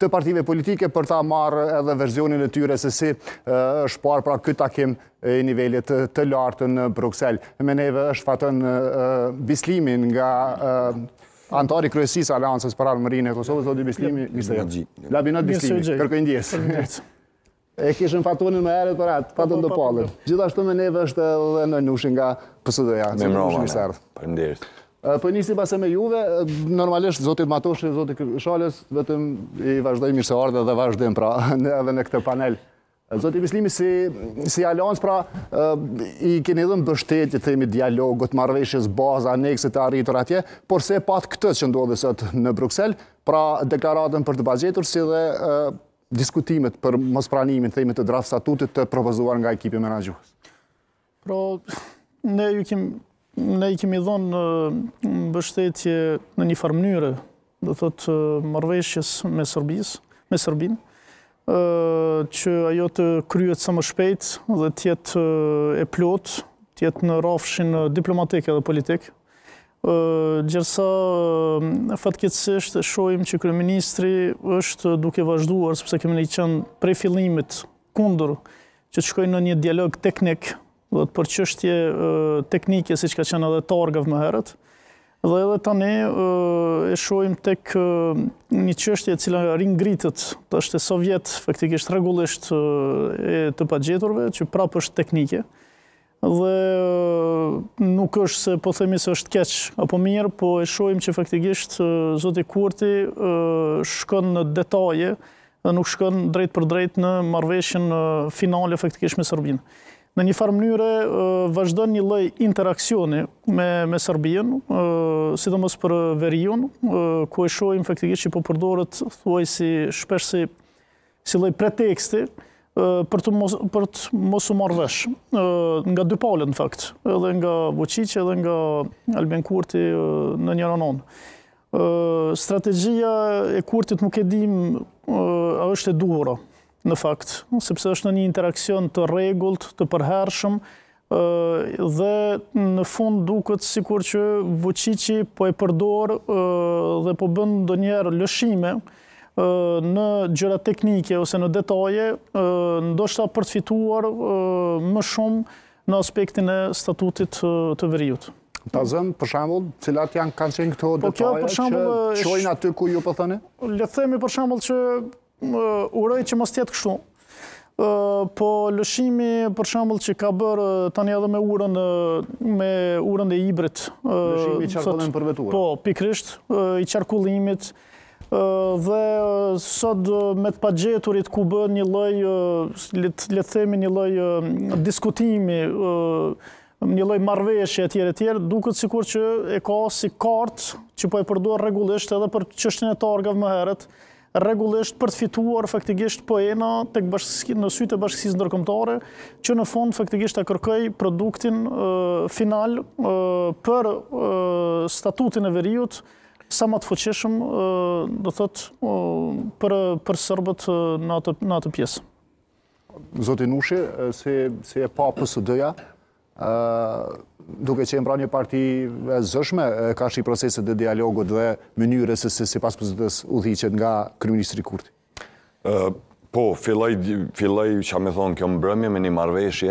të partive politike për ta marë edhe verzionin e tyre se si është parë pra këtë takim e nivellit të lartë në Bruxelles. Me meneve është fatën bislimin nga antari kryesis alansës për alë mërinë e Kosovës, do të bislimi, misë të Labinat bislimi, ndjesë. E kishën fatonin me erët për atë, fatën dë palët. Gjithashtu me neve është edhe në nushin nga pësëdoja. Me mërëma, me Për po njësi pas e me juve, normalisht Zotit Matoshi, Zotit Shales, vetëm i vazhdojmë i se ardhe dhe vazhdojmë pra edhe në këtë panel. Zotit Vislimi, si, si alans, pra, i keni dhe në bështetje, themi, dialogot, marveshjes, baza, aneksit, arritur atje, por se pat këtët që ndodhe sot në Bruxelles, pra deklaratën për të bazjetur, si dhe diskutimet për mos pranimin, themi, të draft statutit të propozuar nga ekipi menagjuhës. Pro, ne ju kemë Ne i kemi dhonë në bështetje në një farë mënyre, dhe thotë marveshjes me Sërbis, me Sërbin, që ajo të kryet sa më shpejt dhe tjetë e plot, tjetë në rafshin diplomatik edhe politik. Gjersa, fatkecështë, shojmë që Kryeministri është duke vazhduar, sëpse kemi në i qenë prej fillimit kundur që të shkojnë në një dialog teknik dhe të përqështje teknike si që ka qenë edhe targëv më herët, dhe edhe tani e shojmë tek një qështje cila rinë gritët, të është e sovjet, faktikisht regullisht e të pagjeturve, që prapë është teknike, dhe nuk është se po themi se është keq apo mirë, po e shojmë që faktikisht Zoti Kurti shkon në detaje dhe nuk shkon drejt për drejt në marveshën finale faktikisht me Sërbinë në një farë mënyre vazhdojnë një loj interakcioni me Sërbijën, sidomës për verion, ku e shojnë faktikisht që po përdorët, thuaj si shpesh si loj preteksti, për të mosu marrë vesh, nga dy palet, në fakt, edhe nga Vucic, edhe nga Albin Kurti në njëra nënë. Strategia e Kurtit nuk e dim, a është e duhura, në fakt, sepse është në një interakcion të regullt, të përhershëm, dhe në fund duket sikur që Vucici po e përdor dhe po bëndë do njerë lëshime në gjëra teknike ose në detaje, ndoshta për të fituar më shumë në aspektin e statutit të vëriut. Ta zëmë, për shambull, cilat janë kanë qenë këto po detaje që qojnë aty ku ju pëthëni? Po Lethemi për shambull që uroj që mos tjetë kështu. Po lëshimi, për shambull, që ka bërë tani edhe me urën me urën dhe ibrit. Lëshimi i qarkullim për vetur. Po, pikrisht, i qarkullimit dhe sot me të pagjeturit ku bën një loj le themi një loj diskutimi një loj marveshje e tjere e tjere duke sikur që e ka si kartë që po e përdoa regullisht edhe për qështin e targav më heret regullisht për të fituar faktikisht poena të në sytë e bashkësisë ndërkomtare, që në fond faktikisht e kërkëj produktin final për statutin e veriut, sa më të fëqeshëm, do për sërbet në atë pjesë. Zotin Ushi, se e pa PSD-ja, duke që e mbra një parti e zëshme, ka shi proceset dhe dialogot dhe mënyre se si pas pëzëtës u dhicet nga kryministri Kurti. Po, filaj që a me thonë kjo mbrëmje me një marveshje,